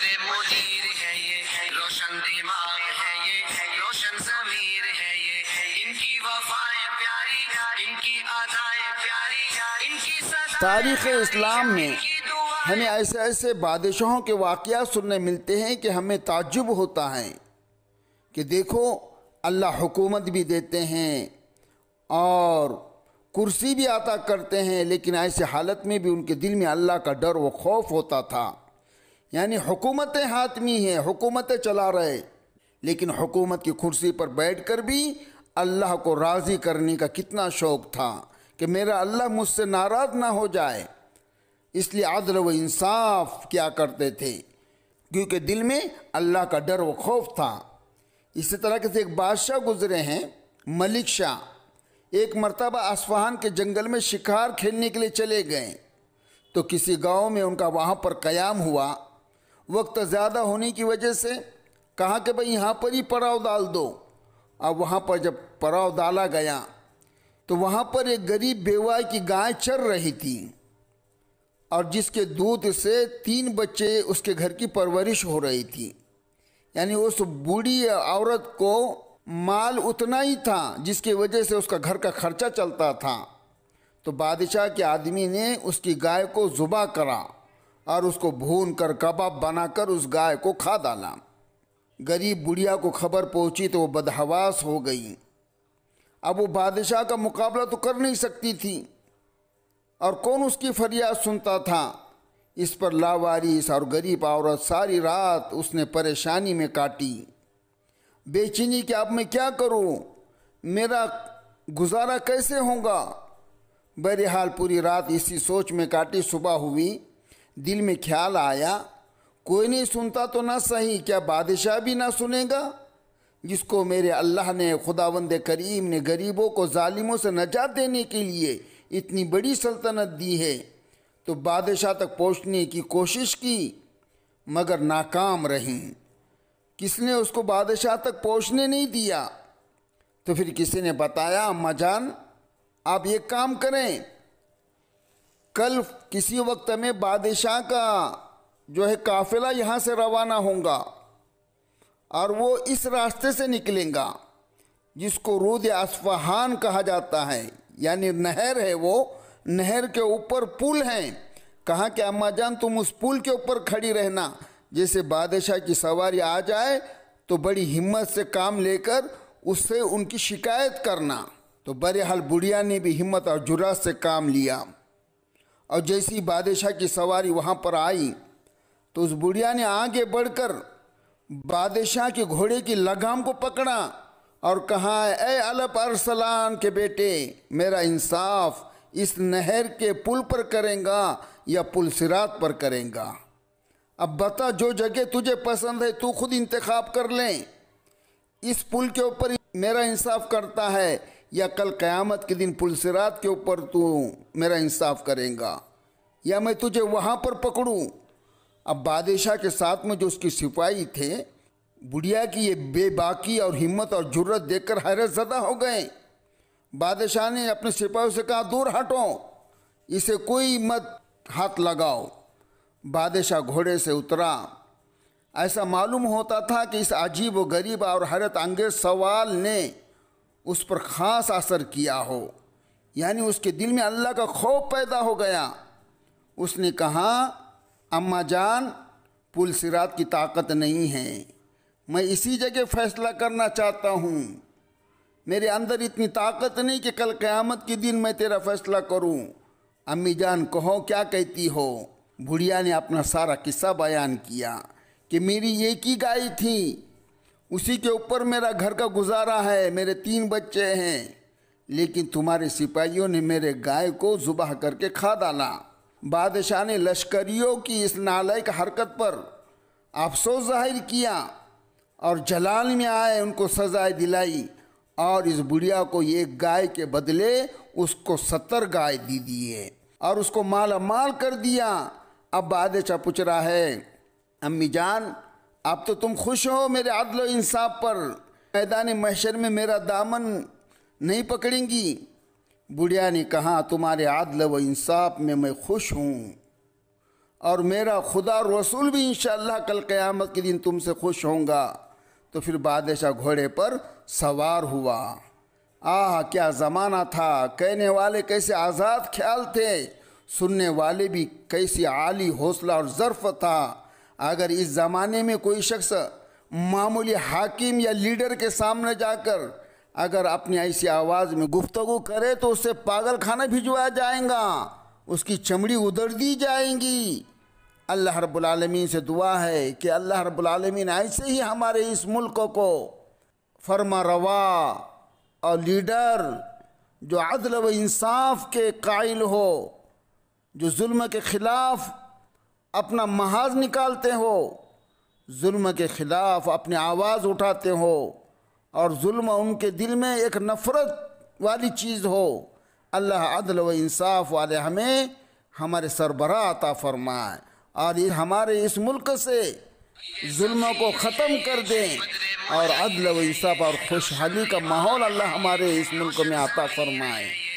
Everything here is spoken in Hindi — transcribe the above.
मुनीर है ये रोशन दिमाग है ये रोशन जमीर है ये इनकी वफाएं प्यारी इनकी अदाएं प्यारी इनकी तारीख इस्लाम में हमें ऐसे ऐसे बादशाहों के वाक़ सुनने मिलते हैं कि हमें ताजुब होता है कि देखो अल्लाह हुकूमत भी देते हैं और कुर्सी भी आता करते हैं लेकिन ऐसे हालत में भी उनके दिल में अल्लाह का डर व खौफ होता था यानी हुकूमतें हाथ में हैं हुकूमतें चला रहे लेकिन हुकूमत की कुर्सी पर बैठ कर भी अल्लाह को राज़ी करने का कितना शौक़ था कि मेरा अल्लाह मुझसे नाराज़ ना हो जाए इसलिए आदल व इंसाफ क्या करते थे क्योंकि दिल में अल्लाह का डर व खौफ था इसी तरह से एक बादशाह गुजरे हैं मलिक शाह एक मरतबा असफहान के जंगल में शिकार खेलने के लिए चले गए तो किसी गांव में उनका वहाँ पर क़याम हुआ वक्त ज़्यादा होने की वजह से कहा कि भाई यहाँ पर ही पड़ाव डाल दो अब वहाँ पर जब पड़ाव डाला गया तो वहाँ पर एक गरीब बेवा की गाय चर रही थी और जिसके दूध से तीन बच्चे उसके घर की परवरिश हो रही थी यानी उस बूढ़ी औरत को माल उतना ही था जिसकी वजह से उसका घर का खर्चा चलता था तो बादशाह के आदमी ने उसकी गाय को जुबा करा और उसको भून कर कबाब बनाकर उस गाय को खा डाला गरीब बुढ़िया को खबर पहुंची तो वो बदहवास हो गई अब वो बादशाह का मुकाबला तो कर नहीं सकती थी और कौन उसकी फरियाद सुनता था इस पर लावारिस और गरीब औरत सारी रात उसने परेशानी में काटी बेचीनी कि अब मैं क्या करूं मेरा गुजारा कैसे होगा बहरहाल पूरी रात इसी सोच में काटी सुबह हुई दिल में ख्याल आया कोई नहीं सुनता तो ना सही क्या बादशाह भी ना सुनेगा जिसको मेरे अल्लाह ने खुदावंद करीम ने गरीबों को ालिमों से नजात देने के लिए इतनी बड़ी सल्तनत दी है तो बादशाह तक पहुँचने की कोशिश की मगर नाकाम रही किसने उसको बादशाह तक पहुँचने नहीं दिया तो फिर किसी ने बताया अम्मा जान आप ये काम करें कल किसी वक्त में बादशाह का जो है काफिला यहाँ से रवाना होगा और वो इस रास्ते से निकलेगा जिसको रूद असफहान कहा जाता है यानी नहर है वो नहर के ऊपर पुल हैं कहा कि अम्मा जान तुम उस पुल के ऊपर खड़ी रहना जैसे बादशाह की सवारी आ जाए तो बड़ी हिम्मत से काम लेकर उससे उनकी शिकायत करना तो बरहाल बुढ़िया ने भी हिम्मत और जुरात से काम लिया और जैसी बादशाह की सवारी वहाँ पर आई तो उस बुढ़िया ने आगे बढ़कर बादशाह के घोड़े की लगाम को पकड़ा और कहा ए अलप अरसलान के बेटे मेरा इंसाफ इस नहर के पुल पर करेंगा या पुल सिरात पर करेंगा अब बता जो जगह तुझे पसंद है तू खुद इंतखब कर ले इस पुल के ऊपर मेरा इंसाफ करता है या कल क़यामत के दिन पुलसरात के ऊपर तू मेरा इंसाफ करेगा या मैं तुझे वहाँ पर पकड़ूँ अब बादशाह के साथ में जो उसके सिपाही थे बुढ़िया की ये बेबाकी और हिम्मत और जुर्रत देखकर हैरत ज़दा हो गए बादशाह ने अपने सिपाहियों से कहा दूर हटो इसे कोई मत हाथ लगाओ बादशाह घोड़े से उतरा ऐसा मालूम होता था कि इस अजीब व गरीब और हैरत अंगेज सवाल ने उस पर ख़ास असर किया हो यानी उसके दिल में अल्लाह का खौफ पैदा हो गया उसने कहा अम्मा जान पुल सिरात की ताकत नहीं है मैं इसी जगह फैसला करना चाहता हूँ मेरे अंदर इतनी ताकत नहीं कि कल क़यामत के दिन मैं तेरा फैसला करूँ अम्मी जान कहो क्या कहती हो बुढ़िया ने अपना सारा किस्सा बयान किया कि मेरी एक ही गाय थी उसी के ऊपर मेरा घर का गुजारा है मेरे तीन बच्चे हैं लेकिन तुम्हारे सिपाहियों ने मेरे गाय को जुबह करके खा डाला बादशाह ने लश्करियों की इस नालायक हरकत पर अफसोस जाहिर किया और जलाल में आए उनको सजाएं दिलाई और इस बुढ़िया को एक गाय के बदले उसको सत्तर गाय दी दिए और उसको माला माल कर दिया अब बादशाह पूछ रहा है अम्मी जान अब तो तुम खुश हो मेरे अदल इंसाफ पर मैदान महशर में मेरा दामन नहीं पकड़ेंगी बुढ़िया ने कहा तुम्हारे आदल व इंसाफ में मैं खुश हूँ और मेरा खुदा रसूल भी इन कल क़्यामत के दिन तुमसे खुश होगा तो फिर बादशाह घोड़े पर सवार हुआ आह क्या ज़माना था कहने वाले कैसे आज़ाद ख्याल थे सुनने वाले भी कैसी आली हौसला और ज़र्फ था अगर इस ज़माने में कोई शख्स मामूली हाकिम या लीडर के सामने जाकर अगर अपनी ऐसी आवाज़ में गुफ्तगु करे तो उससे पागल खाना भिजवाया जाएगा उसकी चमड़ी उधर दी जाएंगी अल्लाह रबालमीन से दुआ है कि अल्लाह रबालमीन ऐसे ही हमारे इस मुल्क को फर्मा रवा और लीडर जो अदल व इंसाफ के कायल हो जो जुल्म के ख़िलाफ़ अपना महाज निकालते हो जुल्म के ख़िलाफ़ अपनी आवाज़ उठाते हो और जुल्म उनके दिल में एक नफ़रत वाली चीज़ हो अल्लाह अदल व इंसाफ वाले हमें हमारे सरबरा अता फरमाए और ये हमारे इस मुल्क से जुल्म को ख़त्म कर दें और अदल व इंसाफ और खुशहाली का माहौल अल्लाह हमारे इस मुल्क में आता फरमाए